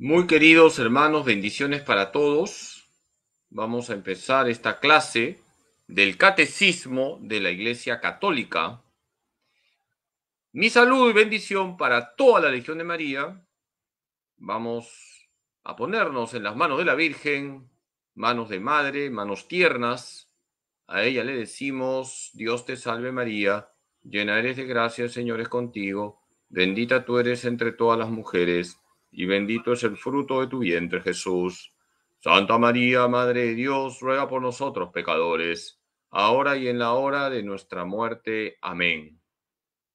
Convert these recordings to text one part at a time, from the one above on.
Muy queridos hermanos, bendiciones para todos. Vamos a empezar esta clase del Catecismo de la Iglesia Católica. Mi salud y bendición para toda la Legión de María. Vamos a ponernos en las manos de la Virgen, manos de madre, manos tiernas. A ella le decimos, Dios te salve María, llena eres de gracia, el Señor es contigo, bendita tú eres entre todas las mujeres y bendito es el fruto de tu vientre, Jesús. Santa María, Madre de Dios, ruega por nosotros pecadores, ahora y en la hora de nuestra muerte. Amén.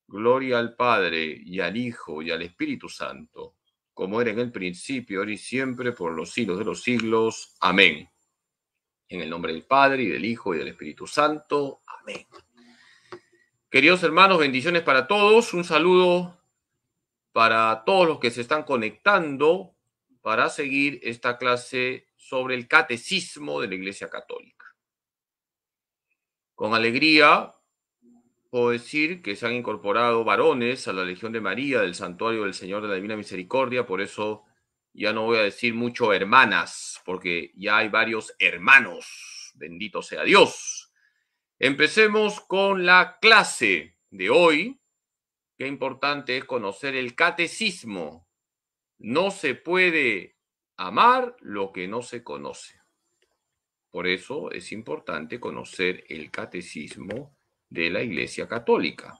Gloria al Padre, y al Hijo, y al Espíritu Santo, como era en el principio, ahora y siempre, por los siglos de los siglos. Amén. En el nombre del Padre, y del Hijo, y del Espíritu Santo. Amén. Queridos hermanos, bendiciones para todos. Un saludo para todos los que se están conectando para seguir esta clase sobre el catecismo de la Iglesia Católica. Con alegría puedo decir que se han incorporado varones a la Legión de María del Santuario del Señor de la Divina Misericordia, por eso ya no voy a decir mucho hermanas, porque ya hay varios hermanos, bendito sea Dios. Empecemos con la clase de hoy, qué importante es conocer el catecismo. No se puede amar lo que no se conoce. Por eso es importante conocer el catecismo de la Iglesia Católica.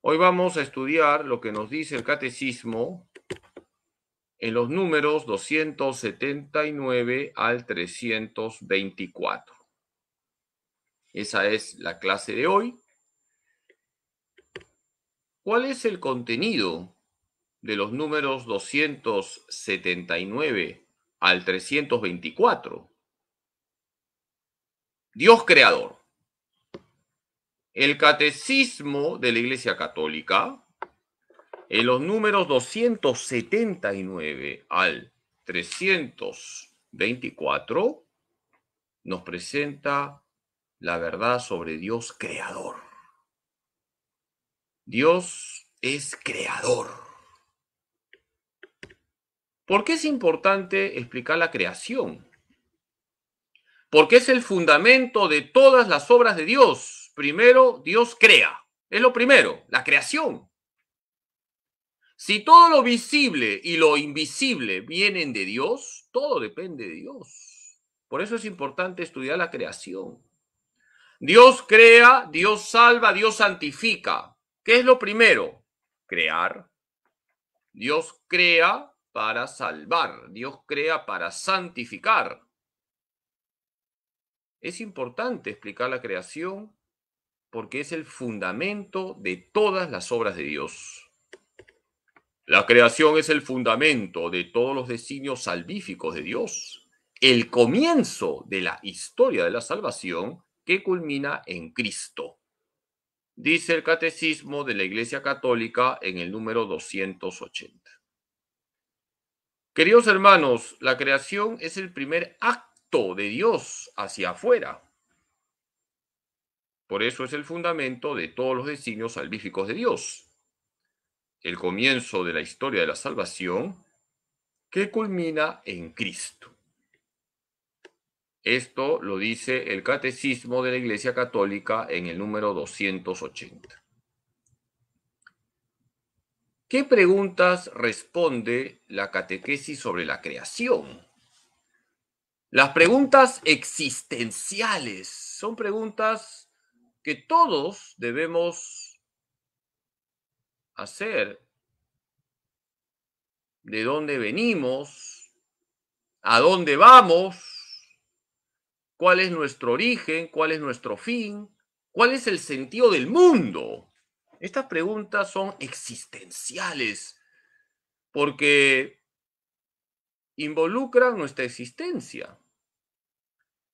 Hoy vamos a estudiar lo que nos dice el catecismo en los números 279 al 324. Esa es la clase de hoy. ¿Cuál es el contenido de los números 279 al 324? Dios creador. El catecismo de la Iglesia Católica, en los números 279 al 324, nos presenta la verdad sobre Dios creador. Dios es creador. ¿Por qué es importante explicar la creación? Porque es el fundamento de todas las obras de Dios. Primero, Dios crea. Es lo primero, la creación. Si todo lo visible y lo invisible vienen de Dios, todo depende de Dios. Por eso es importante estudiar la creación. Dios crea, Dios salva, Dios santifica. ¿Qué es lo primero? Crear. Dios crea para salvar, Dios crea para santificar. Es importante explicar la creación porque es el fundamento de todas las obras de Dios. La creación es el fundamento de todos los designios salvíficos de Dios, el comienzo de la historia de la salvación que culmina en Cristo dice el Catecismo de la Iglesia Católica en el número 280. Queridos hermanos, la creación es el primer acto de Dios hacia afuera. Por eso es el fundamento de todos los designios salvíficos de Dios. El comienzo de la historia de la salvación que culmina en Cristo. Esto lo dice el Catecismo de la Iglesia Católica en el número 280. ¿Qué preguntas responde la catequesis sobre la creación? Las preguntas existenciales son preguntas que todos debemos hacer. ¿De dónde venimos? ¿A dónde vamos? cuál es nuestro origen, cuál es nuestro fin, cuál es el sentido del mundo. Estas preguntas son existenciales porque involucran nuestra existencia.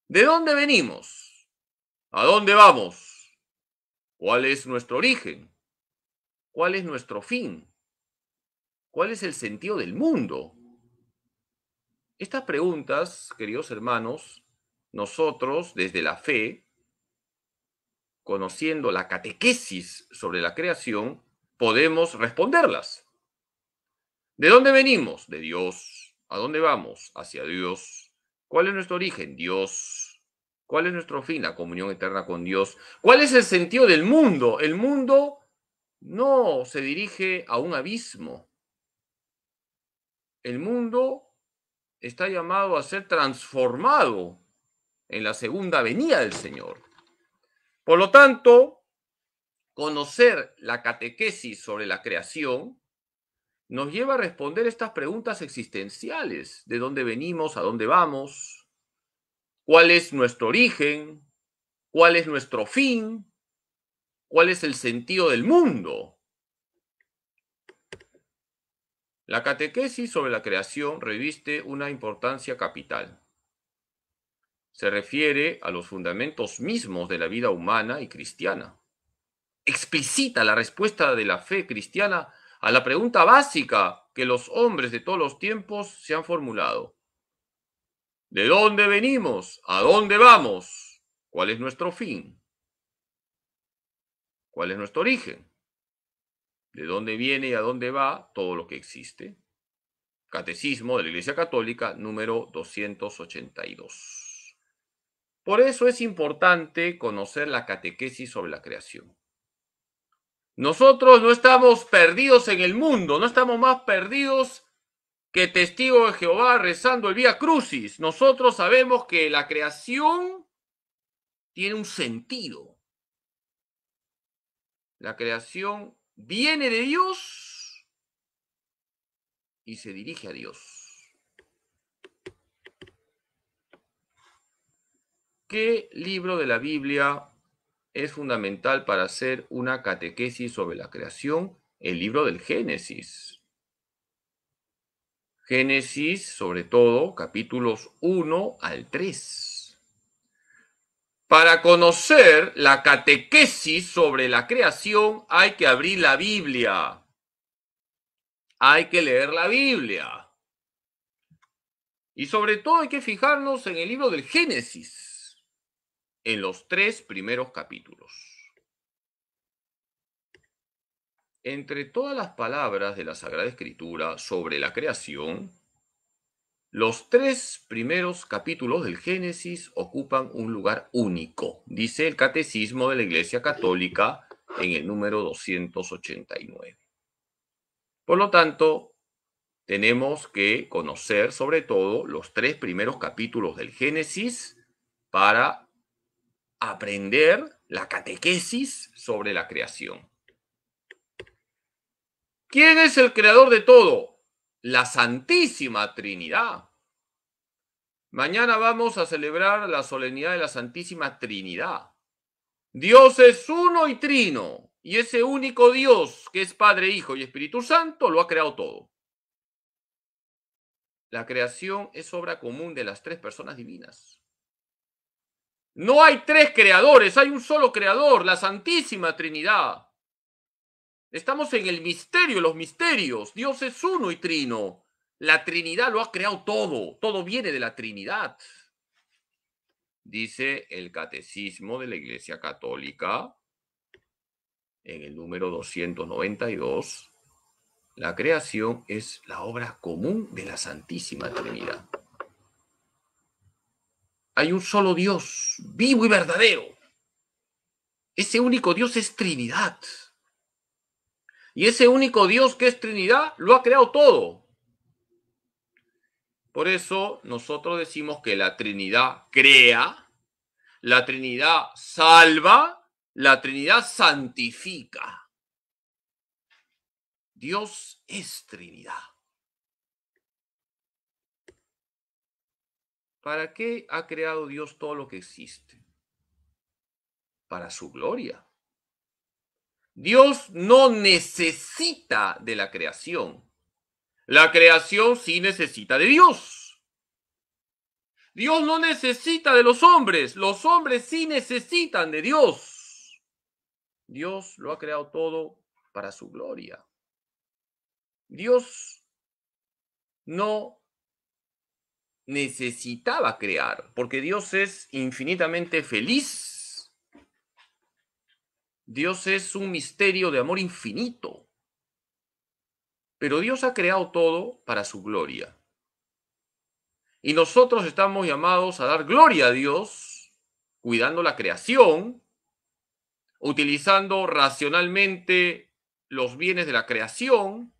¿De dónde venimos? ¿A dónde vamos? ¿Cuál es nuestro origen? ¿Cuál es nuestro fin? ¿Cuál es el sentido del mundo? Estas preguntas, queridos hermanos, nosotros desde la fe, conociendo la catequesis sobre la creación, podemos responderlas. ¿De dónde venimos? De Dios. ¿A dónde vamos? Hacia Dios. ¿Cuál es nuestro origen? Dios. ¿Cuál es nuestro fin? La comunión eterna con Dios. ¿Cuál es el sentido del mundo? El mundo no se dirige a un abismo. El mundo está llamado a ser transformado en la segunda venida del Señor. Por lo tanto, conocer la catequesis sobre la creación nos lleva a responder estas preguntas existenciales. ¿De dónde venimos? ¿A dónde vamos? ¿Cuál es nuestro origen? ¿Cuál es nuestro fin? ¿Cuál es el sentido del mundo? La catequesis sobre la creación reviste una importancia capital se refiere a los fundamentos mismos de la vida humana y cristiana. Explicita la respuesta de la fe cristiana a la pregunta básica que los hombres de todos los tiempos se han formulado. ¿De dónde venimos? ¿A dónde vamos? ¿Cuál es nuestro fin? ¿Cuál es nuestro origen? ¿De dónde viene y a dónde va todo lo que existe? Catecismo de la Iglesia Católica número 282. Por eso es importante conocer la catequesis sobre la creación. Nosotros no estamos perdidos en el mundo, no estamos más perdidos que testigo de Jehová rezando el Vía Crucis. Nosotros sabemos que la creación tiene un sentido. La creación viene de Dios y se dirige a Dios. ¿Qué libro de la Biblia es fundamental para hacer una catequesis sobre la creación? El libro del Génesis. Génesis, sobre todo, capítulos 1 al 3. Para conocer la catequesis sobre la creación hay que abrir la Biblia. Hay que leer la Biblia. Y sobre todo hay que fijarnos en el libro del Génesis en los tres primeros capítulos. Entre todas las palabras de la Sagrada Escritura sobre la creación, los tres primeros capítulos del Génesis ocupan un lugar único, dice el Catecismo de la Iglesia Católica en el número 289. Por lo tanto, tenemos que conocer sobre todo los tres primeros capítulos del Génesis para aprender la catequesis sobre la creación. ¿Quién es el creador de todo? La Santísima Trinidad. Mañana vamos a celebrar la solemnidad de la Santísima Trinidad. Dios es uno y trino, y ese único Dios que es Padre, Hijo y Espíritu Santo lo ha creado todo. La creación es obra común de las tres personas divinas. No hay tres creadores, hay un solo creador, la Santísima Trinidad. Estamos en el misterio, los misterios. Dios es uno y trino. La Trinidad lo ha creado todo. Todo viene de la Trinidad. Dice el Catecismo de la Iglesia Católica en el número 292. La creación es la obra común de la Santísima Trinidad. Hay un solo Dios, vivo y verdadero. Ese único Dios es Trinidad. Y ese único Dios que es Trinidad lo ha creado todo. Por eso nosotros decimos que la Trinidad crea, la Trinidad salva, la Trinidad santifica. Dios es Trinidad. ¿Para qué ha creado Dios todo lo que existe? Para su gloria. Dios no necesita de la creación. La creación sí necesita de Dios. Dios no necesita de los hombres. Los hombres sí necesitan de Dios. Dios lo ha creado todo para su gloria. Dios no necesitaba crear, porque Dios es infinitamente feliz. Dios es un misterio de amor infinito. Pero Dios ha creado todo para su gloria. Y nosotros estamos llamados a dar gloria a Dios, cuidando la creación, utilizando racionalmente los bienes de la creación,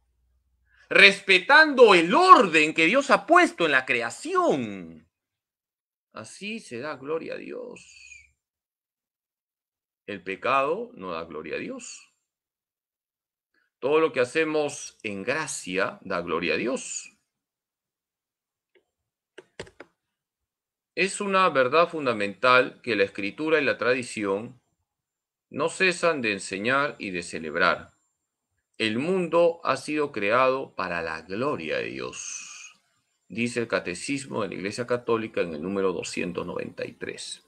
respetando el orden que Dios ha puesto en la creación. Así se da gloria a Dios. El pecado no da gloria a Dios. Todo lo que hacemos en gracia da gloria a Dios. Es una verdad fundamental que la escritura y la tradición no cesan de enseñar y de celebrar. El mundo ha sido creado para la gloria de Dios, dice el Catecismo de la Iglesia Católica en el número 293.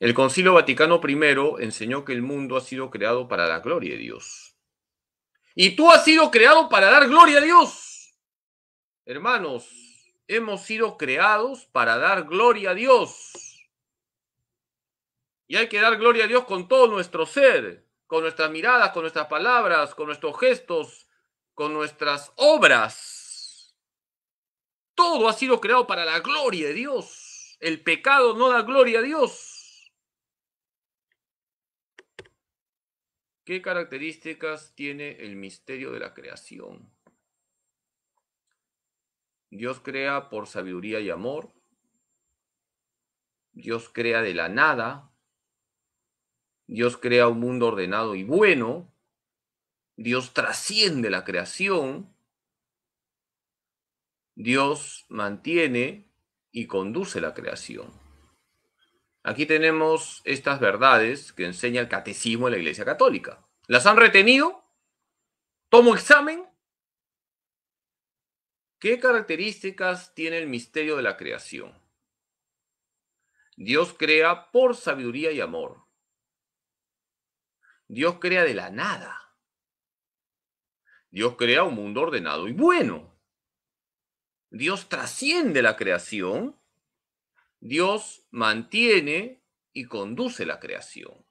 El Concilio Vaticano I enseñó que el mundo ha sido creado para la gloria de Dios. Y tú has sido creado para dar gloria a Dios. Hermanos, hemos sido creados para dar gloria a Dios. Y hay que dar gloria a Dios con todo nuestro ser con nuestras miradas, con nuestras palabras, con nuestros gestos, con nuestras obras. Todo ha sido creado para la gloria de Dios. El pecado no da gloria a Dios. ¿Qué características tiene el misterio de la creación? Dios crea por sabiduría y amor. Dios crea de la nada, Dios crea un mundo ordenado y bueno, Dios trasciende la creación, Dios mantiene y conduce la creación. Aquí tenemos estas verdades que enseña el catecismo de la Iglesia Católica. ¿Las han retenido? ¿Tomo examen? ¿Qué características tiene el misterio de la creación? Dios crea por sabiduría y amor. Dios crea de la nada. Dios crea un mundo ordenado y bueno. Dios trasciende la creación. Dios mantiene y conduce la creación.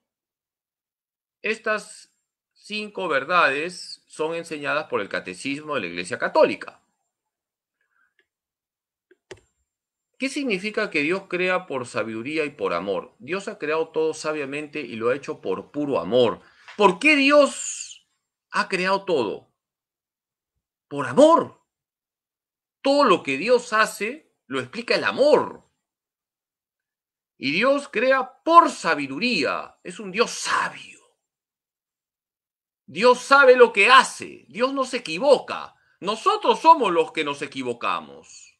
Estas cinco verdades son enseñadas por el catecismo de la Iglesia Católica. ¿Qué significa que Dios crea por sabiduría y por amor? Dios ha creado todo sabiamente y lo ha hecho por puro amor. ¿Por qué Dios ha creado todo? Por amor. Todo lo que Dios hace lo explica el amor. Y Dios crea por sabiduría. Es un Dios sabio. Dios sabe lo que hace. Dios no se equivoca. Nosotros somos los que nos equivocamos.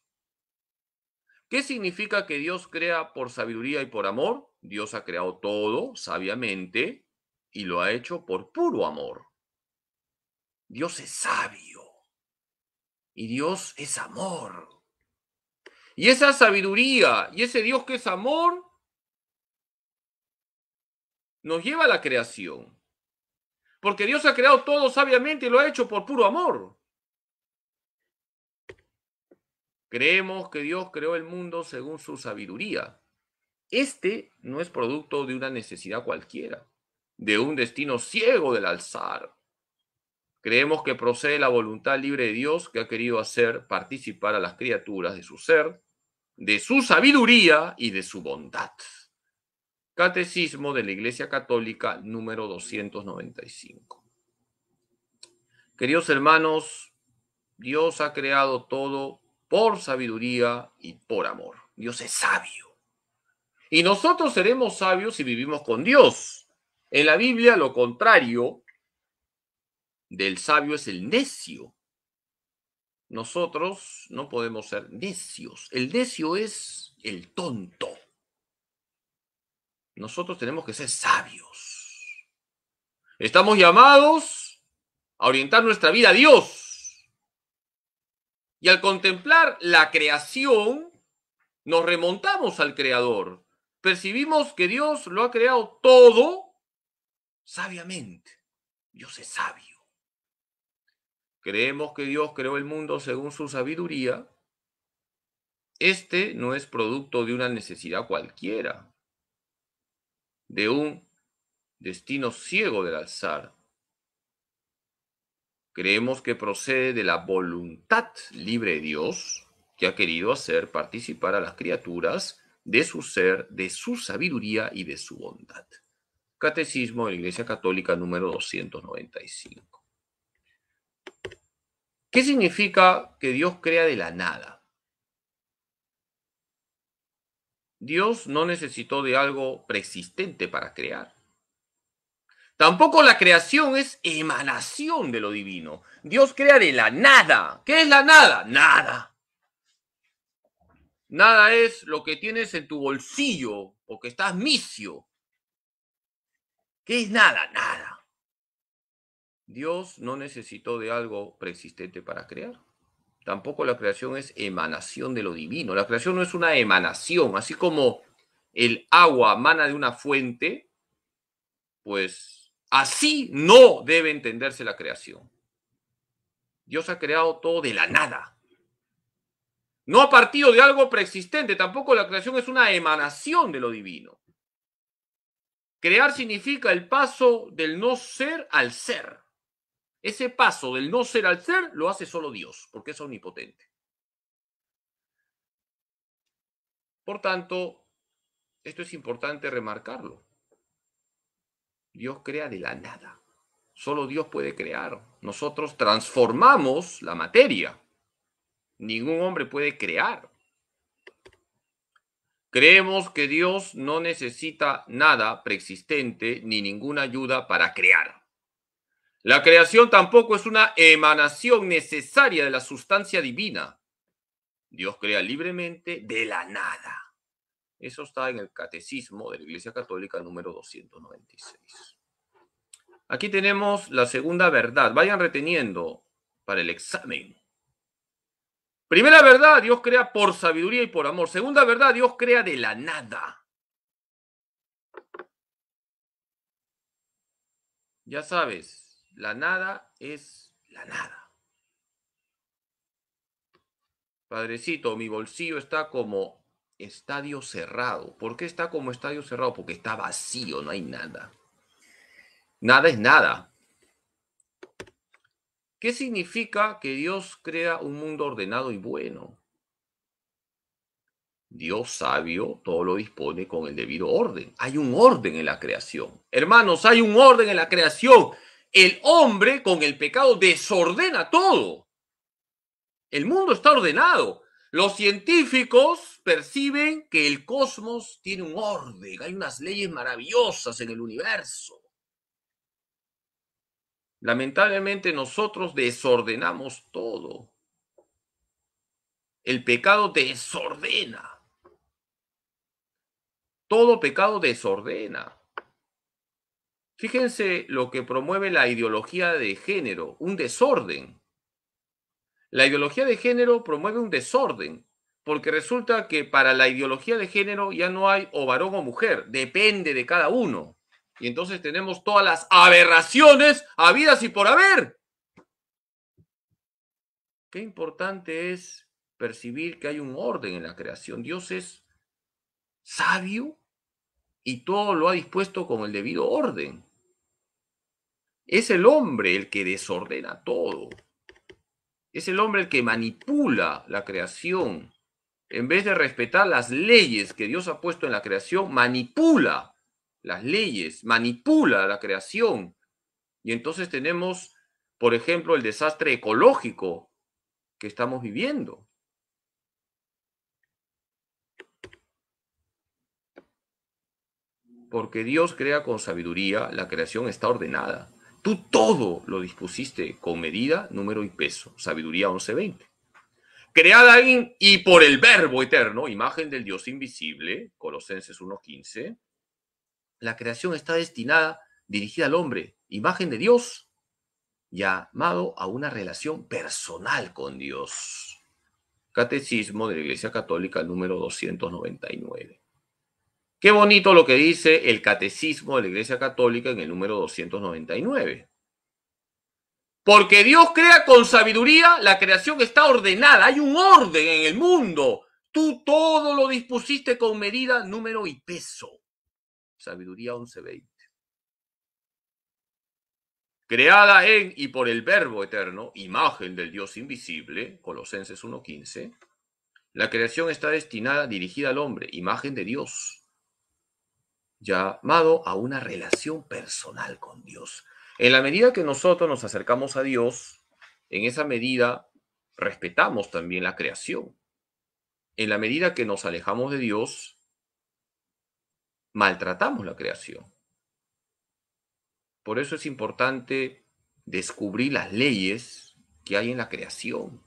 ¿Qué significa que Dios crea por sabiduría y por amor? Dios ha creado todo sabiamente, y lo ha hecho por puro amor. Dios es sabio y Dios es amor. Y esa sabiduría y ese Dios que es amor nos lleva a la creación. Porque Dios ha creado todo sabiamente y lo ha hecho por puro amor. Creemos que Dios creó el mundo según su sabiduría. Este no es producto de una necesidad cualquiera de un destino ciego del alzar. Creemos que procede la voluntad libre de Dios que ha querido hacer participar a las criaturas de su ser, de su sabiduría y de su bondad. Catecismo de la Iglesia Católica número 295. Queridos hermanos, Dios ha creado todo por sabiduría y por amor. Dios es sabio. Y nosotros seremos sabios si vivimos con Dios. En la Biblia lo contrario del sabio es el necio. Nosotros no podemos ser necios. El necio es el tonto. Nosotros tenemos que ser sabios. Estamos llamados a orientar nuestra vida a Dios. Y al contemplar la creación, nos remontamos al Creador. Percibimos que Dios lo ha creado todo sabiamente. Dios es sabio. Creemos que Dios creó el mundo según su sabiduría. Este no es producto de una necesidad cualquiera, de un destino ciego del alzar. Creemos que procede de la voluntad libre de Dios, que ha querido hacer participar a las criaturas de su ser, de su sabiduría y de su bondad. Catecismo de la Iglesia Católica número 295. ¿Qué significa que Dios crea de la nada? Dios no necesitó de algo preexistente para crear. Tampoco la creación es emanación de lo divino. Dios crea de la nada. ¿Qué es la nada? Nada. Nada es lo que tienes en tu bolsillo o que estás misio. ¿Qué es nada? Nada. Dios no necesitó de algo preexistente para crear. Tampoco la creación es emanación de lo divino. La creación no es una emanación, así como el agua mana de una fuente, pues así no debe entenderse la creación. Dios ha creado todo de la nada. No ha partido de algo preexistente, tampoco la creación es una emanación de lo divino. Crear significa el paso del no ser al ser. Ese paso del no ser al ser lo hace solo Dios, porque es omnipotente. Por tanto, esto es importante remarcarlo. Dios crea de la nada. Solo Dios puede crear. Nosotros transformamos la materia. Ningún hombre puede crear. Creemos que Dios no necesita nada preexistente ni ninguna ayuda para crear. La creación tampoco es una emanación necesaria de la sustancia divina. Dios crea libremente de la nada. Eso está en el Catecismo de la Iglesia Católica número 296. Aquí tenemos la segunda verdad. Vayan reteniendo para el examen. Primera verdad, Dios crea por sabiduría y por amor. Segunda verdad, Dios crea de la nada. Ya sabes, la nada es la nada. Padrecito, mi bolsillo está como estadio cerrado. ¿Por qué está como estadio cerrado? Porque está vacío, no hay nada. Nada es nada. ¿Qué significa que Dios crea un mundo ordenado y bueno? Dios sabio todo lo dispone con el debido orden. Hay un orden en la creación. Hermanos, hay un orden en la creación. El hombre con el pecado desordena todo. El mundo está ordenado. Los científicos perciben que el cosmos tiene un orden. Hay unas leyes maravillosas en el universo. Lamentablemente nosotros desordenamos todo. El pecado desordena. Todo pecado desordena. Fíjense lo que promueve la ideología de género, un desorden. La ideología de género promueve un desorden, porque resulta que para la ideología de género ya no hay o varón o mujer, depende de cada uno. Y entonces tenemos todas las aberraciones habidas y por haber. Qué importante es percibir que hay un orden en la creación. Dios es sabio y todo lo ha dispuesto con el debido orden. Es el hombre el que desordena todo. Es el hombre el que manipula la creación. En vez de respetar las leyes que Dios ha puesto en la creación, manipula las leyes, manipula la creación. Y entonces tenemos, por ejemplo, el desastre ecológico que estamos viviendo. Porque Dios crea con sabiduría, la creación está ordenada. Tú todo lo dispusiste con medida, número y peso. Sabiduría 1120 creada en y por el Verbo eterno, imagen del Dios invisible, Colosenses 1.15, la creación está destinada, dirigida al hombre, imagen de Dios, llamado a una relación personal con Dios. Catecismo de la Iglesia Católica número 299. Qué bonito lo que dice el Catecismo de la Iglesia Católica en el número 299. Porque Dios crea con sabiduría, la creación está ordenada, hay un orden en el mundo. Tú todo lo dispusiste con medida, número y peso. Sabiduría 11:20. Creada en y por el Verbo eterno, imagen del Dios invisible, Colosenses 1:15, la creación está destinada, dirigida al hombre, imagen de Dios, llamado a una relación personal con Dios. En la medida que nosotros nos acercamos a Dios, en esa medida respetamos también la creación. En la medida que nos alejamos de Dios, maltratamos la creación. Por eso es importante descubrir las leyes que hay en la creación.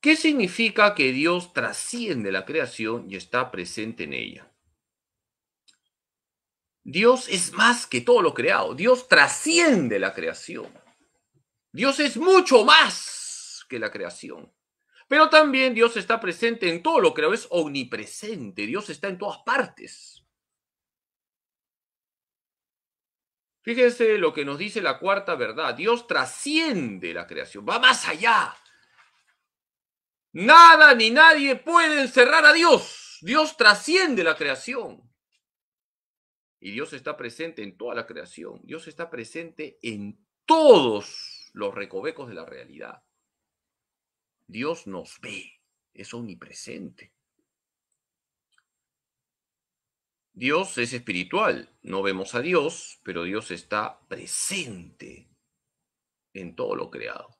¿Qué significa que Dios trasciende la creación y está presente en ella? Dios es más que todo lo creado. Dios trasciende la creación. Dios es mucho más que la creación. Pero también Dios está presente en todo lo creo, es omnipresente, Dios está en todas partes. Fíjense lo que nos dice la cuarta verdad, Dios trasciende la creación, va más allá. Nada ni nadie puede encerrar a Dios, Dios trasciende la creación. Y Dios está presente en toda la creación, Dios está presente en todos los recovecos de la realidad. Dios nos ve, es omnipresente. Dios es espiritual, no vemos a Dios, pero Dios está presente en todo lo creado.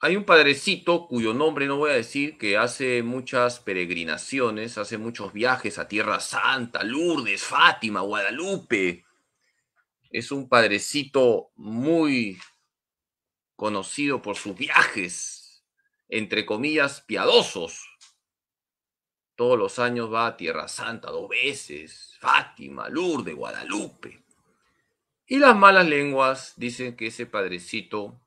Hay un padrecito cuyo nombre no voy a decir que hace muchas peregrinaciones, hace muchos viajes a Tierra Santa, Lourdes, Fátima, Guadalupe. Es un padrecito muy conocido por sus viajes, entre comillas, piadosos. Todos los años va a Tierra Santa dos veces, Fátima, Lourdes, Guadalupe. Y las malas lenguas dicen que ese padrecito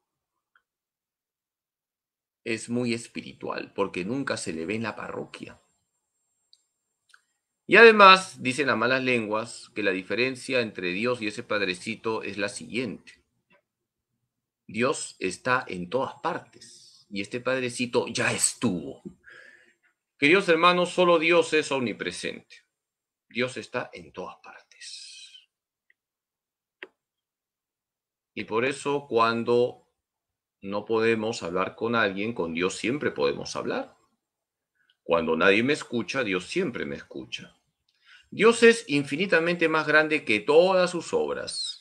es muy espiritual porque nunca se le ve en la parroquia. Y además dicen las malas lenguas que la diferencia entre Dios y ese padrecito es la siguiente. Dios está en todas partes y este Padrecito ya estuvo. Queridos hermanos, solo Dios es omnipresente. Dios está en todas partes. Y por eso cuando no podemos hablar con alguien, con Dios siempre podemos hablar. Cuando nadie me escucha, Dios siempre me escucha. Dios es infinitamente más grande que todas sus obras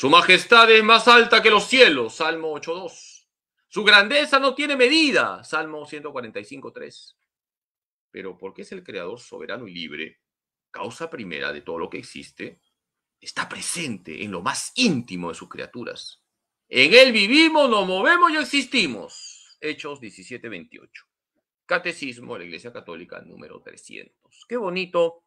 su majestad es más alta que los cielos, Salmo 8.2. Su grandeza no tiene medida, Salmo 145.3. Pero porque es el creador soberano y libre, causa primera de todo lo que existe, está presente en lo más íntimo de sus criaturas. En él vivimos, nos movemos y existimos. Hechos 17.28. Catecismo de la Iglesia Católica número 300. Qué bonito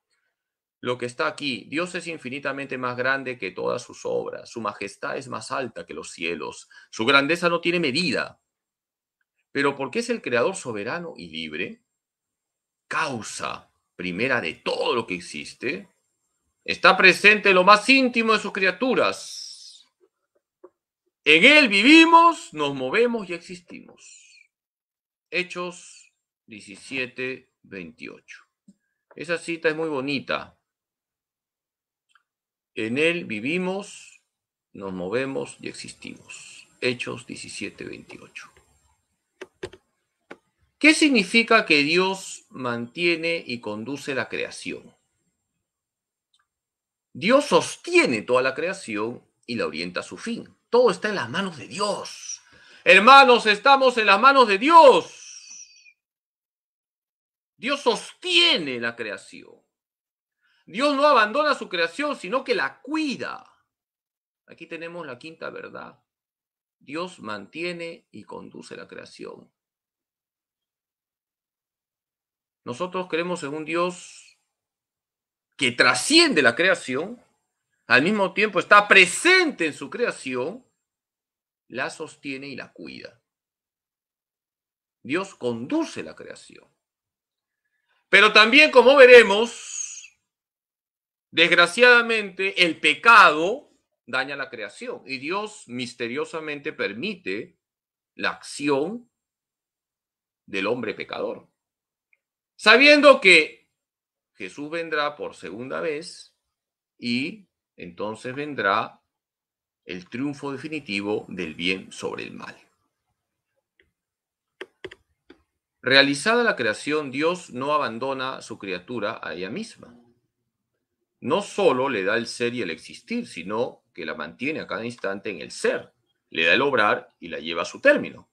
lo que está aquí. Dios es infinitamente más grande que todas sus obras, su majestad es más alta que los cielos, su grandeza no tiene medida. Pero porque es el creador soberano y libre, causa primera de todo lo que existe, está presente lo más íntimo de sus criaturas. En él vivimos, nos movemos y existimos. Hechos 17, 28. Esa cita es muy bonita en Él vivimos, nos movemos y existimos. Hechos 17, 28. ¿Qué significa que Dios mantiene y conduce la creación? Dios sostiene toda la creación y la orienta a su fin. Todo está en las manos de Dios. Hermanos, estamos en las manos de Dios. Dios sostiene la creación. Dios no abandona su creación, sino que la cuida. Aquí tenemos la quinta verdad. Dios mantiene y conduce la creación. Nosotros creemos en un Dios que trasciende la creación, al mismo tiempo está presente en su creación, la sostiene y la cuida. Dios conduce la creación. Pero también, como veremos, Desgraciadamente, el pecado daña la creación y Dios misteriosamente permite la acción del hombre pecador. Sabiendo que Jesús vendrá por segunda vez y entonces vendrá el triunfo definitivo del bien sobre el mal. Realizada la creación, Dios no abandona su criatura a ella misma no solo le da el ser y el existir, sino que la mantiene a cada instante en el ser, le da el obrar y la lleva a su término.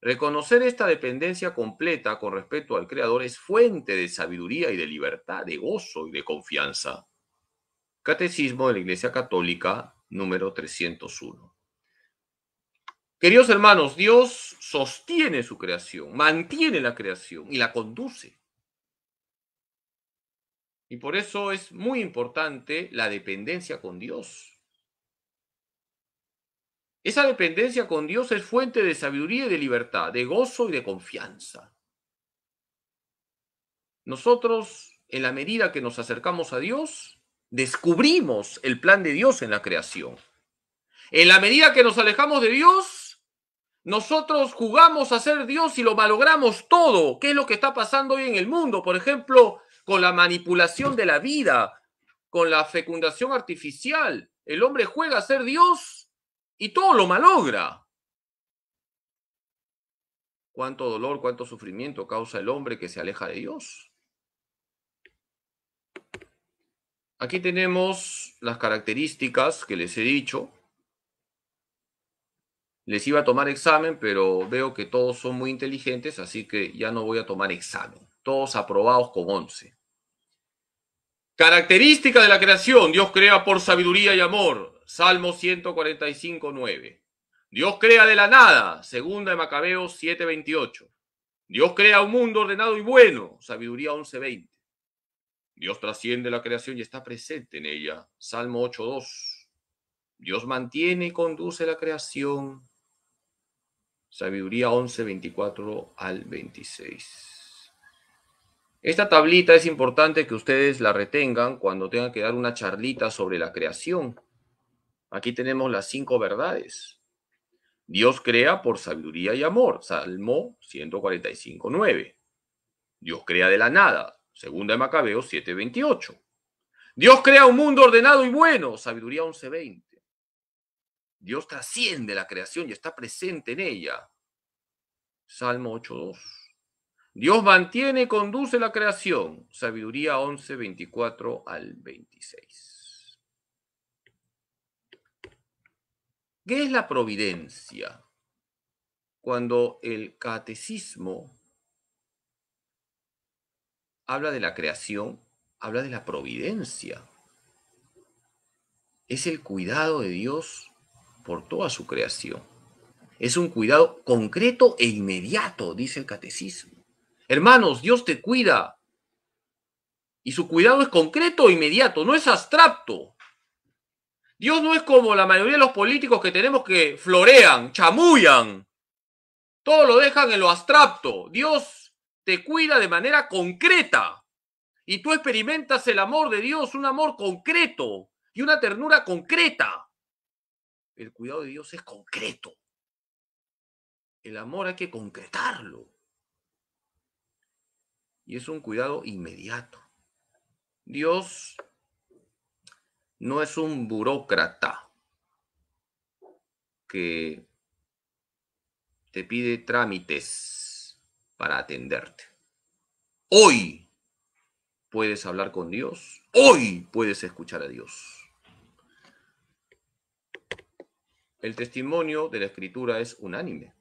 Reconocer esta dependencia completa con respecto al Creador es fuente de sabiduría y de libertad, de gozo y de confianza. Catecismo de la Iglesia Católica número 301. Queridos hermanos, Dios sostiene su creación, mantiene la creación y la conduce. Y por eso es muy importante la dependencia con Dios. Esa dependencia con Dios es fuente de sabiduría y de libertad, de gozo y de confianza. Nosotros, en la medida que nos acercamos a Dios, descubrimos el plan de Dios en la creación. En la medida que nos alejamos de Dios, nosotros jugamos a ser Dios y lo malogramos todo. ¿Qué es lo que está pasando hoy en el mundo? Por ejemplo, con la manipulación de la vida, con la fecundación artificial. El hombre juega a ser Dios y todo lo malogra. ¿Cuánto dolor, cuánto sufrimiento causa el hombre que se aleja de Dios? Aquí tenemos las características que les he dicho. Les iba a tomar examen, pero veo que todos son muy inteligentes, así que ya no voy a tomar examen todos aprobados con 11. Característica de la creación, Dios crea por sabiduría y amor, Salmo 145, 9. Dios crea de la nada, segunda de Macabeo, 7, 28. Dios crea un mundo ordenado y bueno, sabiduría 11, 20. Dios trasciende la creación y está presente en ella, Salmo 8, 2. Dios mantiene y conduce la creación, sabiduría 11, 24 al 26. Esta tablita es importante que ustedes la retengan cuando tengan que dar una charlita sobre la creación. Aquí tenemos las cinco verdades. Dios crea por sabiduría y amor, Salmo 145:9. Dios crea de la nada, segunda de Macabeo 7:28. Dios crea un mundo ordenado y bueno, Sabiduría 11:20. Dios trasciende la creación y está presente en ella, Salmo 8:2. Dios mantiene y conduce la creación. Sabiduría 11, 24 al 26. ¿Qué es la providencia? Cuando el catecismo habla de la creación, habla de la providencia. Es el cuidado de Dios por toda su creación. Es un cuidado concreto e inmediato, dice el catecismo. Hermanos, Dios te cuida. Y su cuidado es concreto e inmediato, no es abstracto. Dios no es como la mayoría de los políticos que tenemos que florean, chamuyan. Todo lo dejan en lo abstracto. Dios te cuida de manera concreta. Y tú experimentas el amor de Dios, un amor concreto y una ternura concreta. El cuidado de Dios es concreto. El amor hay que concretarlo y es un cuidado inmediato. Dios no es un burócrata que te pide trámites para atenderte. Hoy puedes hablar con Dios, hoy puedes escuchar a Dios. El testimonio de la escritura es unánime.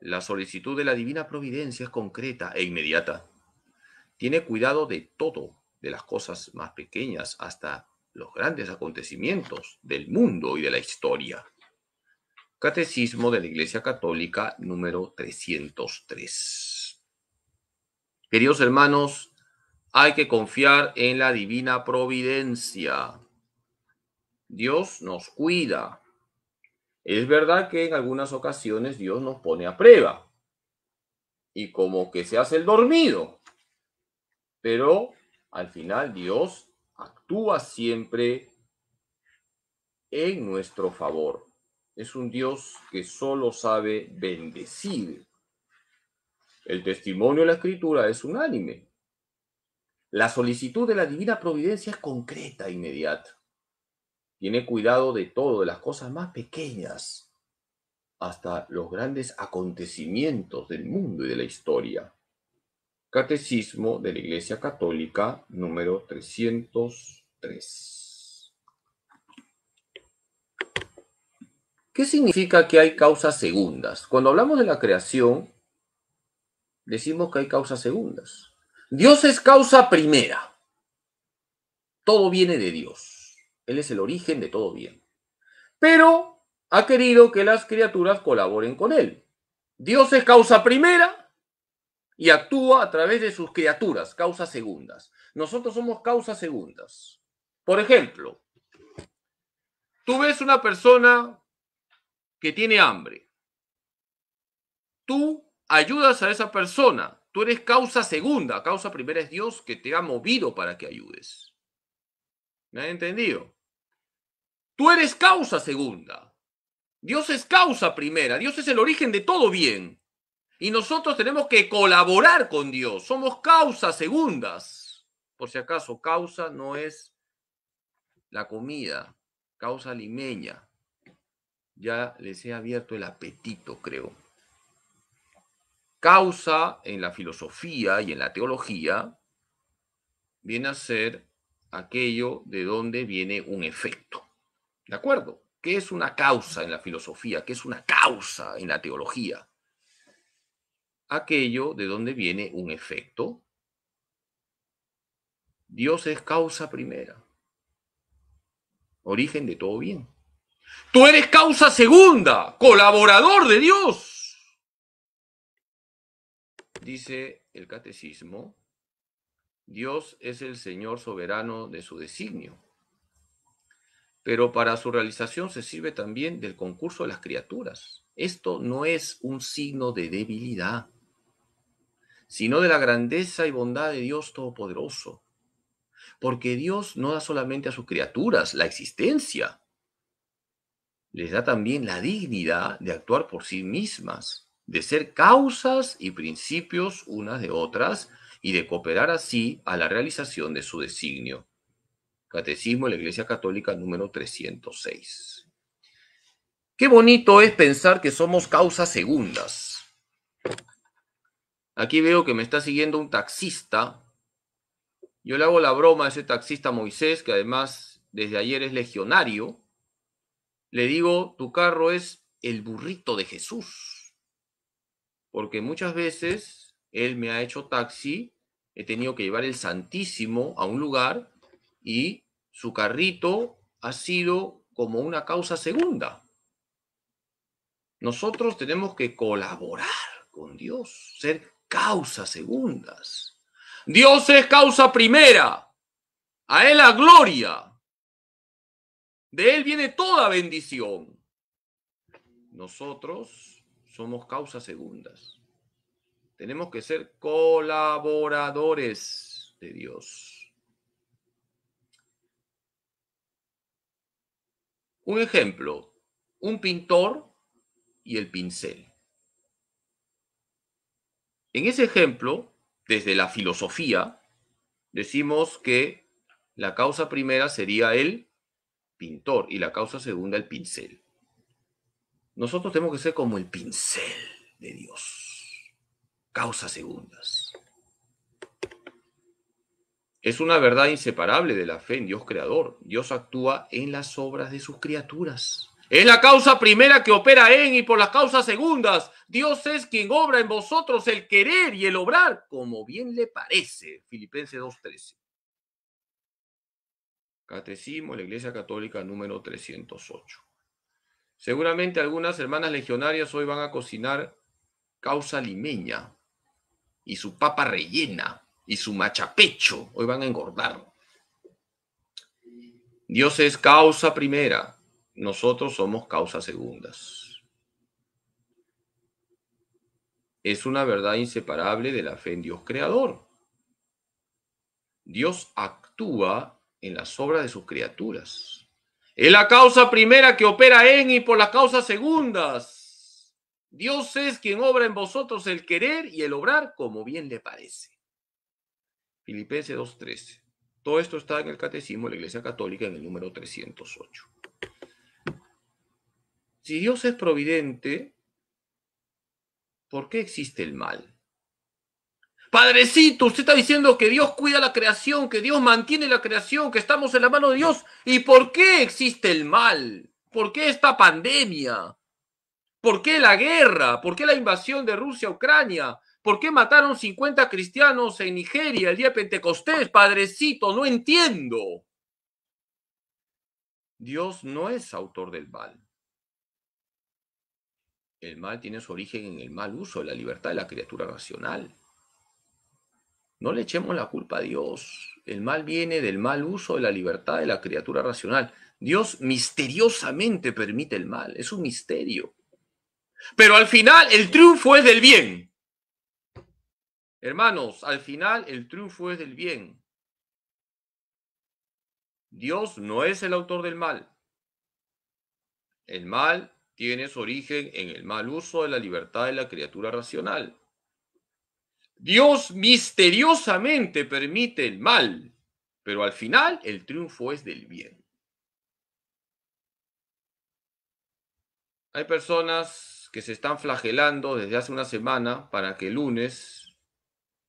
La solicitud de la divina providencia es concreta e inmediata. Tiene cuidado de todo, de las cosas más pequeñas hasta los grandes acontecimientos del mundo y de la historia. Catecismo de la Iglesia Católica número 303. Queridos hermanos, hay que confiar en la divina providencia. Dios nos cuida. Es verdad que en algunas ocasiones Dios nos pone a prueba y como que se hace el dormido pero al final Dios actúa siempre en nuestro favor. Es un Dios que solo sabe bendecir. El testimonio de la escritura es unánime. La solicitud de la divina providencia es concreta e inmediata. Tiene cuidado de todo, de las cosas más pequeñas hasta los grandes acontecimientos del mundo y de la historia. Catecismo de la Iglesia Católica número 303. ¿Qué significa que hay causas segundas? Cuando hablamos de la creación, decimos que hay causas segundas. Dios es causa primera. Todo viene de Dios. Él es el origen de todo bien. Pero ha querido que las criaturas colaboren con Él. Dios es causa primera, y actúa a través de sus criaturas, causas segundas. Nosotros somos causas segundas. Por ejemplo, tú ves una persona que tiene hambre. Tú ayudas a esa persona. Tú eres causa segunda. Causa primera es Dios que te ha movido para que ayudes. ¿Me han entendido? Tú eres causa segunda. Dios es causa primera. Dios es el origen de todo bien. Y nosotros tenemos que colaborar con Dios. Somos causas segundas. Por si acaso, causa no es la comida, causa limeña. Ya les he abierto el apetito, creo. Causa en la filosofía y en la teología viene a ser aquello de donde viene un efecto. ¿De acuerdo? ¿Qué es una causa en la filosofía? ¿Qué es una causa en la teología? aquello de donde viene un efecto. Dios es causa primera, origen de todo bien. Tú eres causa segunda, colaborador de Dios. Dice el catecismo, Dios es el Señor soberano de su designio, pero para su realización se sirve también del concurso de las criaturas. Esto no es un signo de debilidad sino de la grandeza y bondad de Dios Todopoderoso. Porque Dios no da solamente a sus criaturas la existencia, les da también la dignidad de actuar por sí mismas, de ser causas y principios unas de otras y de cooperar así a la realización de su designio. Catecismo de la Iglesia Católica número 306. Qué bonito es pensar que somos causas segundas. Aquí veo que me está siguiendo un taxista. Yo le hago la broma a ese taxista Moisés, que además desde ayer es legionario. Le digo, tu carro es el burrito de Jesús. Porque muchas veces él me ha hecho taxi, he tenido que llevar el Santísimo a un lugar y su carrito ha sido como una causa segunda. Nosotros tenemos que colaborar con Dios, ser causas segundas. Dios es causa primera. A Él la gloria. De Él viene toda bendición. Nosotros somos causas segundas. Tenemos que ser colaboradores de Dios. Un ejemplo, un pintor y el pincel. En ese ejemplo, desde la filosofía, decimos que la causa primera sería el pintor y la causa segunda el pincel. Nosotros tenemos que ser como el pincel de Dios. Causas segundas. Es una verdad inseparable de la fe en Dios creador. Dios actúa en las obras de sus criaturas. Es la causa primera que opera en y por las causas segundas Dios es quien obra en vosotros el querer y el obrar, como bien le parece. Filipenses 2.13. Catecismo, la Iglesia Católica número 308. Seguramente algunas hermanas legionarias hoy van a cocinar causa limeña y su papa rellena y su machapecho. Hoy van a engordar. Dios es causa primera, nosotros somos causa segundas. es una verdad inseparable de la fe en Dios creador. Dios actúa en las obras de sus criaturas. Es la causa primera que opera en y por las causas segundas. Dios es quien obra en vosotros el querer y el obrar como bien le parece. Filipenses 2.13. Todo esto está en el Catecismo de la Iglesia Católica en el número 308. Si Dios es providente, ¿Por qué existe el mal? Padrecito, usted está diciendo que Dios cuida la creación, que Dios mantiene la creación, que estamos en la mano de Dios. ¿Y por qué existe el mal? ¿Por qué esta pandemia? ¿Por qué la guerra? ¿Por qué la invasión de Rusia a Ucrania? ¿Por qué mataron 50 cristianos en Nigeria el día de Pentecostés? Padrecito, no entiendo. Dios no es autor del mal. El mal tiene su origen en el mal uso de la libertad de la criatura racional. No le echemos la culpa a Dios. El mal viene del mal uso de la libertad de la criatura racional. Dios misteriosamente permite el mal. Es un misterio. Pero al final el triunfo es del bien. Hermanos, al final el triunfo es del bien. Dios no es el autor del mal. El mal tiene su origen en el mal uso de la libertad de la criatura racional. Dios misteriosamente permite el mal, pero al final el triunfo es del bien. Hay personas que se están flagelando desde hace una semana para que el lunes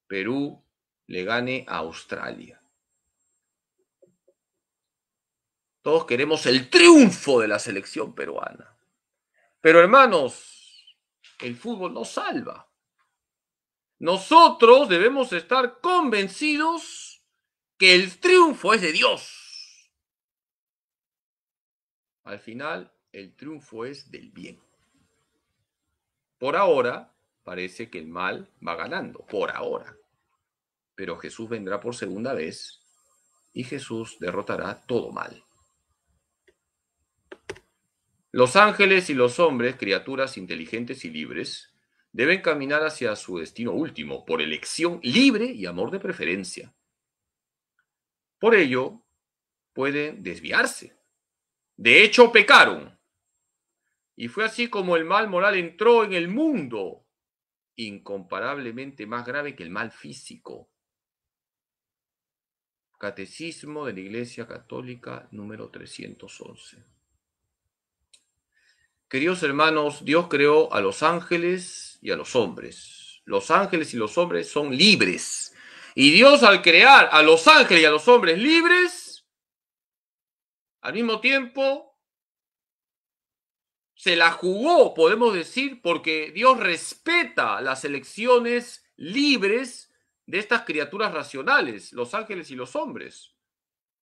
Perú le gane a Australia. Todos queremos el triunfo de la selección peruana. Pero hermanos, el fútbol no salva. Nosotros debemos estar convencidos que el triunfo es de Dios. Al final, el triunfo es del bien. Por ahora, parece que el mal va ganando, por ahora. Pero Jesús vendrá por segunda vez y Jesús derrotará todo mal. Los ángeles y los hombres, criaturas inteligentes y libres, deben caminar hacia su destino último por elección libre y amor de preferencia. Por ello, pueden desviarse. De hecho, pecaron. Y fue así como el mal moral entró en el mundo, incomparablemente más grave que el mal físico. Catecismo de la Iglesia Católica número 311. Queridos hermanos, Dios creó a los ángeles y a los hombres. Los ángeles y los hombres son libres. Y Dios al crear a los ángeles y a los hombres libres, al mismo tiempo, se la jugó, podemos decir, porque Dios respeta las elecciones libres de estas criaturas racionales, los ángeles y los hombres.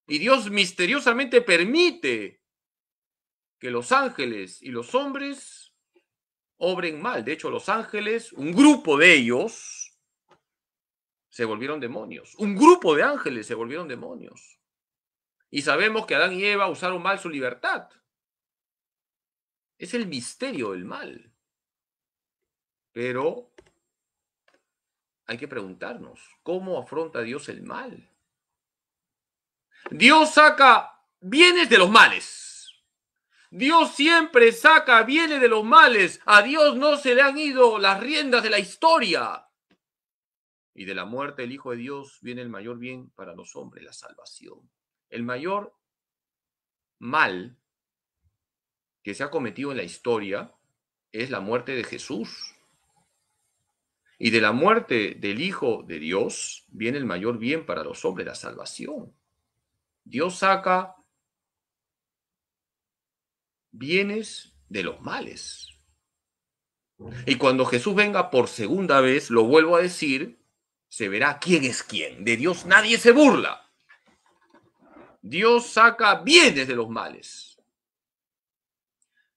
Y Dios misteriosamente permite que los ángeles y los hombres obren mal. De hecho, los ángeles, un grupo de ellos, se volvieron demonios. Un grupo de ángeles se volvieron demonios. Y sabemos que Adán y Eva usaron mal su libertad. Es el misterio del mal. Pero hay que preguntarnos, ¿cómo afronta Dios el mal? Dios saca bienes de los males. Dios siempre saca viene de los males. A Dios no se le han ido las riendas de la historia. Y de la muerte el Hijo de Dios viene el mayor bien para los hombres, la salvación. El mayor mal que se ha cometido en la historia es la muerte de Jesús. Y de la muerte del Hijo de Dios viene el mayor bien para los hombres, la salvación. Dios saca bienes de los males. Y cuando Jesús venga por segunda vez, lo vuelvo a decir, se verá quién es quién. De Dios nadie se burla. Dios saca bienes de los males.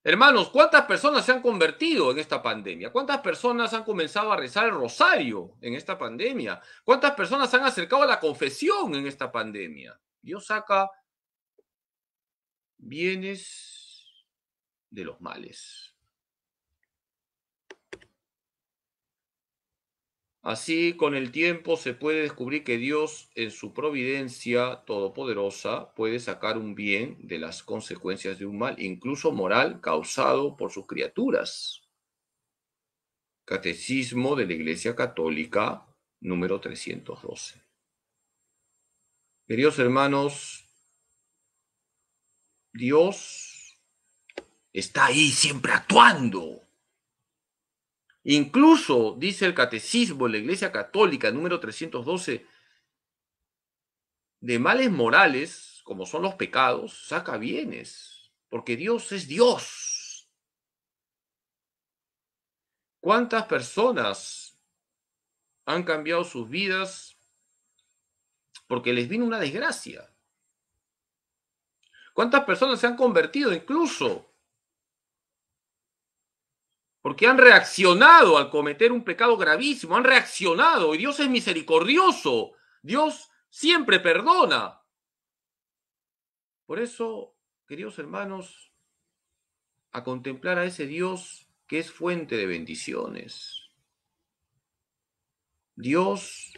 Hermanos, ¿cuántas personas se han convertido en esta pandemia? ¿Cuántas personas han comenzado a rezar el rosario en esta pandemia? ¿Cuántas personas se han acercado a la confesión en esta pandemia? Dios saca bienes de los males. Así, con el tiempo se puede descubrir que Dios, en su providencia todopoderosa, puede sacar un bien de las consecuencias de un mal, incluso moral, causado por sus criaturas. Catecismo de la Iglesia Católica, número 312. Queridos hermanos, Dios está ahí siempre actuando. Incluso, dice el catecismo de la Iglesia Católica, número 312, de males morales, como son los pecados, saca bienes, porque Dios es Dios. ¿Cuántas personas han cambiado sus vidas porque les vino una desgracia? ¿Cuántas personas se han convertido incluso porque han reaccionado al cometer un pecado gravísimo, han reaccionado y Dios es misericordioso, Dios siempre perdona. Por eso, queridos hermanos, a contemplar a ese Dios que es fuente de bendiciones. Dios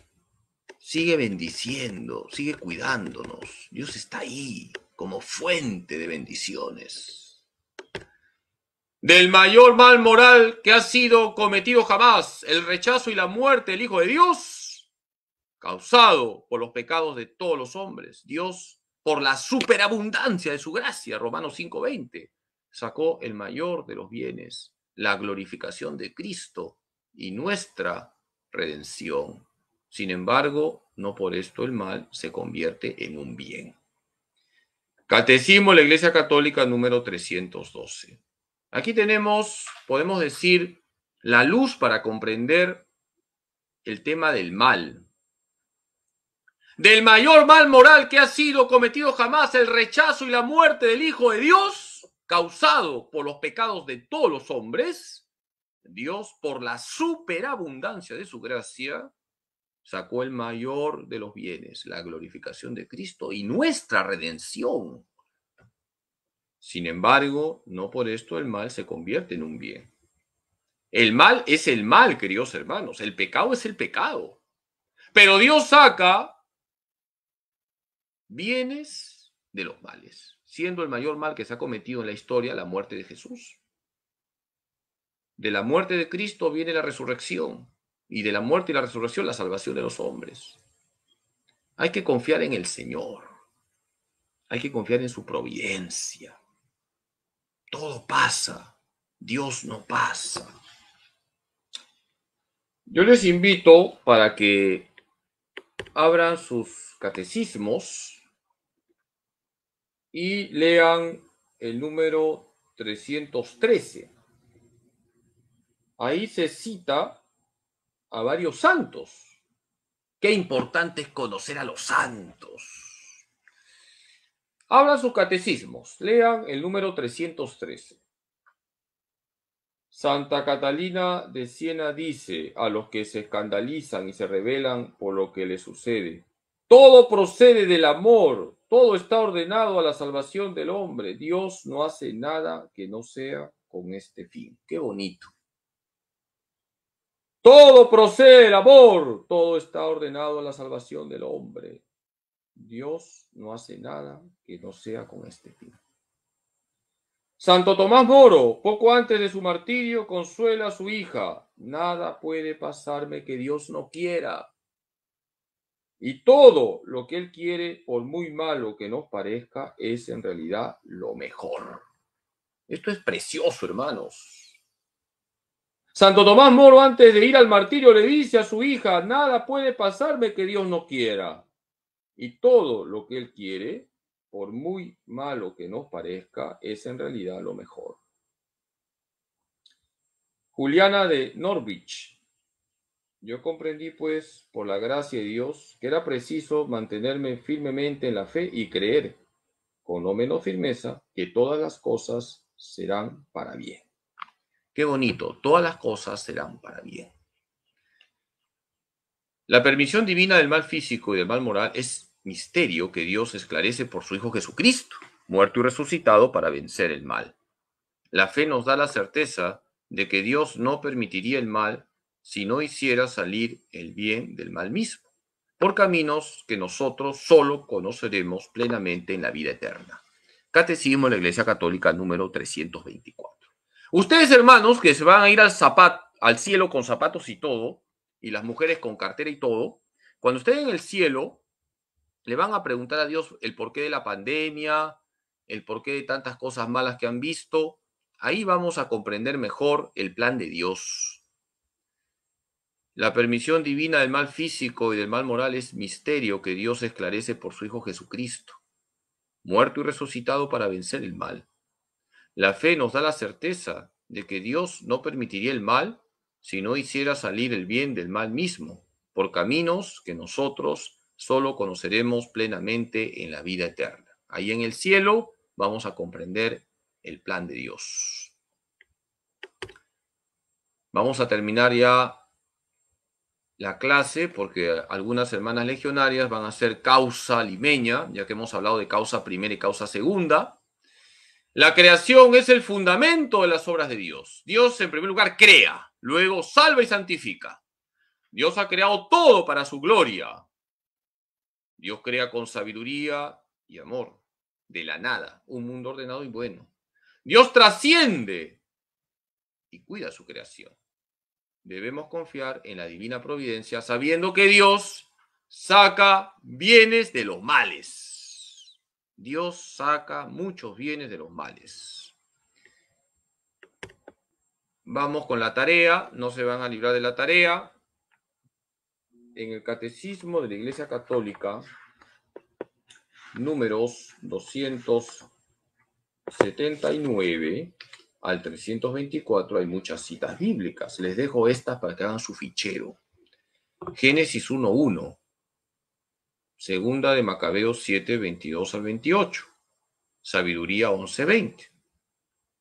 sigue bendiciendo, sigue cuidándonos. Dios está ahí como fuente de bendiciones del mayor mal moral que ha sido cometido jamás, el rechazo y la muerte del Hijo de Dios, causado por los pecados de todos los hombres. Dios, por la superabundancia de su gracia, Romanos 5:20, sacó el mayor de los bienes, la glorificación de Cristo y nuestra redención. Sin embargo, no por esto el mal se convierte en un bien. Catecismo de la Iglesia Católica número 312. Aquí tenemos, podemos decir, la luz para comprender el tema del mal. Del mayor mal moral que ha sido cometido jamás, el rechazo y la muerte del Hijo de Dios, causado por los pecados de todos los hombres, Dios, por la superabundancia de su gracia, sacó el mayor de los bienes, la glorificación de Cristo y nuestra redención. Sin embargo, no por esto el mal se convierte en un bien. El mal es el mal, queridos hermanos. El pecado es el pecado. Pero Dios saca bienes de los males, siendo el mayor mal que se ha cometido en la historia la muerte de Jesús. De la muerte de Cristo viene la resurrección y de la muerte y la resurrección la salvación de los hombres. Hay que confiar en el Señor. Hay que confiar en su providencia. Todo pasa. Dios no pasa. Yo les invito para que abran sus catecismos y lean el número 313. Ahí se cita a varios santos. Qué importante es conocer a los santos. Habla sus catecismos. Lean el número 313. Santa Catalina de Siena dice a los que se escandalizan y se rebelan por lo que les sucede. Todo procede del amor, todo está ordenado a la salvación del hombre. Dios no hace nada que no sea con este fin. Qué bonito. Todo procede del amor, todo está ordenado a la salvación del hombre. Dios no hace nada que no sea con este fin. Santo Tomás Moro, poco antes de su martirio, consuela a su hija. Nada puede pasarme que Dios no quiera. Y todo lo que Él quiere, por muy malo que nos parezca, es en realidad lo mejor. Esto es precioso, hermanos. Santo Tomás Moro, antes de ir al martirio, le dice a su hija, nada puede pasarme que Dios no quiera. Y todo lo que Él quiere, por muy malo que nos parezca, es en realidad lo mejor. Juliana de Norwich. Yo comprendí, pues, por la gracia de Dios, que era preciso mantenerme firmemente en la fe y creer, con no menos firmeza, que todas las cosas serán para bien. Qué bonito, todas las cosas serán para bien. La permisión divina del mal físico y del mal moral es misterio que Dios esclarece por su Hijo Jesucristo, muerto y resucitado para vencer el mal. La fe nos da la certeza de que Dios no permitiría el mal si no hiciera salir el bien del mal mismo, por caminos que nosotros solo conoceremos plenamente en la vida eterna. Catecismo de la Iglesia Católica número 324. Ustedes, hermanos, que se van a ir al zapat, al cielo con zapatos y todo, y las mujeres con cartera y todo, cuando estén en el cielo, le van a preguntar a Dios el porqué de la pandemia, el porqué de tantas cosas malas que han visto. Ahí vamos a comprender mejor el plan de Dios. La permisión divina del mal físico y del mal moral es misterio que Dios esclarece por su Hijo Jesucristo, muerto y resucitado para vencer el mal. La fe nos da la certeza de que Dios no permitiría el mal si no hiciera salir el bien del mal mismo, por caminos que nosotros solo conoceremos plenamente en la vida eterna. Ahí en el cielo vamos a comprender el plan de Dios. Vamos a terminar ya la clase porque algunas hermanas legionarias van a ser causa limeña, ya que hemos hablado de causa primera y causa segunda. La creación es el fundamento de las obras de Dios. Dios en primer lugar crea, luego salva y santifica. Dios ha creado todo para su gloria. Dios crea con sabiduría y amor, de la nada, un mundo ordenado y bueno. Dios trasciende y cuida su creación. Debemos confiar en la divina providencia sabiendo que Dios saca bienes de los males. Dios saca muchos bienes de los males. Vamos con la tarea, no se van a librar de la tarea. En el Catecismo de la Iglesia Católica, números 279 al 324 hay muchas citas bíblicas. Les dejo estas para que hagan su fichero. Génesis 1.1, segunda de Macabeo 7, 22 al 28, sabiduría 11.20.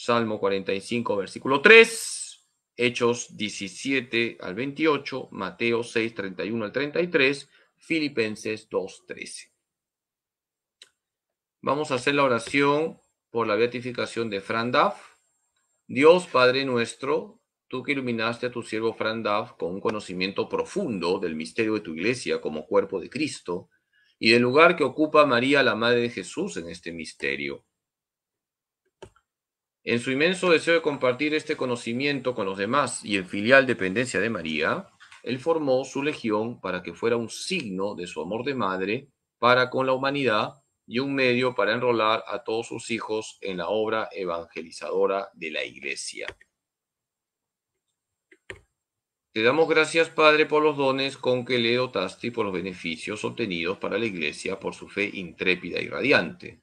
Salmo 45, versículo 3, Hechos 17 al 28, Mateo 6, 31 al 33, Filipenses 2, 13. Vamos a hacer la oración por la beatificación de Fran Dios Padre nuestro, tú que iluminaste a tu siervo Fran Duff con un conocimiento profundo del misterio de tu iglesia como cuerpo de Cristo y del lugar que ocupa María, la Madre de Jesús, en este misterio. En su inmenso deseo de compartir este conocimiento con los demás y en filial dependencia de María, él formó su legión para que fuera un signo de su amor de madre para con la humanidad y un medio para enrolar a todos sus hijos en la obra evangelizadora de la Iglesia. Te damos gracias, Padre, por los dones con que le dotaste y por los beneficios obtenidos para la Iglesia por su fe intrépida y radiante.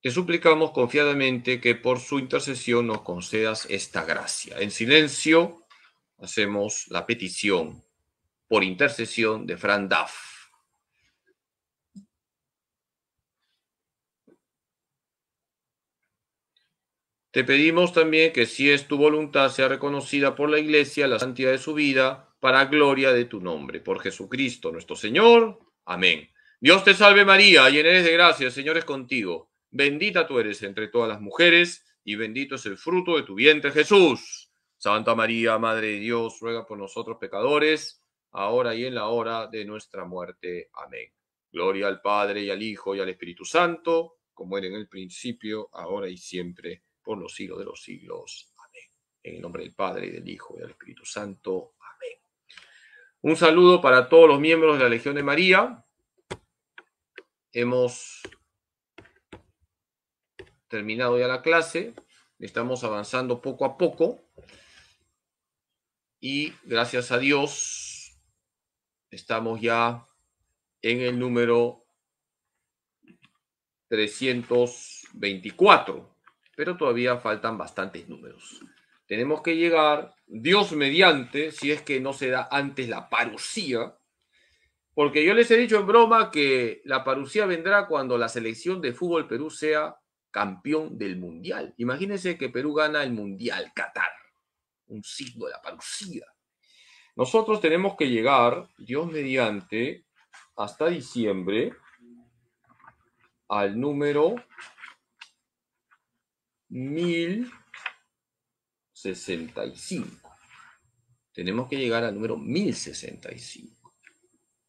Te suplicamos confiadamente que por su intercesión nos concedas esta gracia. En silencio hacemos la petición por intercesión de Fran Duff. Te pedimos también que si es tu voluntad sea reconocida por la Iglesia la santidad de su vida para gloria de tu nombre. Por Jesucristo nuestro Señor. Amén. Dios te salve María, llena eres de gracia, el Señor es contigo bendita tú eres entre todas las mujeres, y bendito es el fruto de tu vientre Jesús. Santa María, Madre de Dios, ruega por nosotros pecadores, ahora y en la hora de nuestra muerte. Amén. Gloria al Padre y al Hijo y al Espíritu Santo, como era en el principio, ahora y siempre, por los siglos de los siglos. Amén. En el nombre del Padre y del Hijo y del Espíritu Santo. Amén. Un saludo para todos los miembros de la Legión de María. Hemos terminado ya la clase, estamos avanzando poco a poco y gracias a Dios estamos ya en el número 324, pero todavía faltan bastantes números. Tenemos que llegar, Dios mediante, si es que no se da antes la parucía, porque yo les he dicho en broma que la parucía vendrá cuando la selección de fútbol Perú sea campeón del mundial. Imagínense que Perú gana el mundial, Qatar, un signo de la parucida. Nosotros tenemos que llegar, Dios mediante, hasta diciembre al número 1065. Tenemos que llegar al número 1065.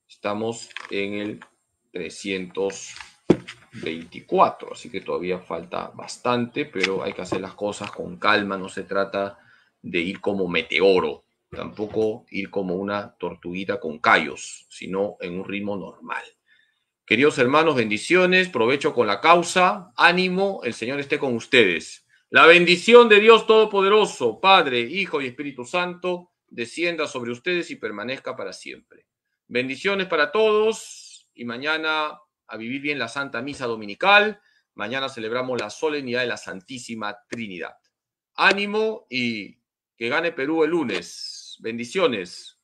Estamos en el 300. 24, así que todavía falta bastante, pero hay que hacer las cosas con calma, no se trata de ir como meteoro, tampoco ir como una tortuguita con callos, sino en un ritmo normal. Queridos hermanos, bendiciones, provecho con la causa, ánimo, el Señor esté con ustedes. La bendición de Dios Todopoderoso, Padre, Hijo y Espíritu Santo, descienda sobre ustedes y permanezca para siempre. Bendiciones para todos y mañana a vivir bien la Santa Misa Dominical. Mañana celebramos la solemnidad de la Santísima Trinidad. Ánimo y que gane Perú el lunes. Bendiciones.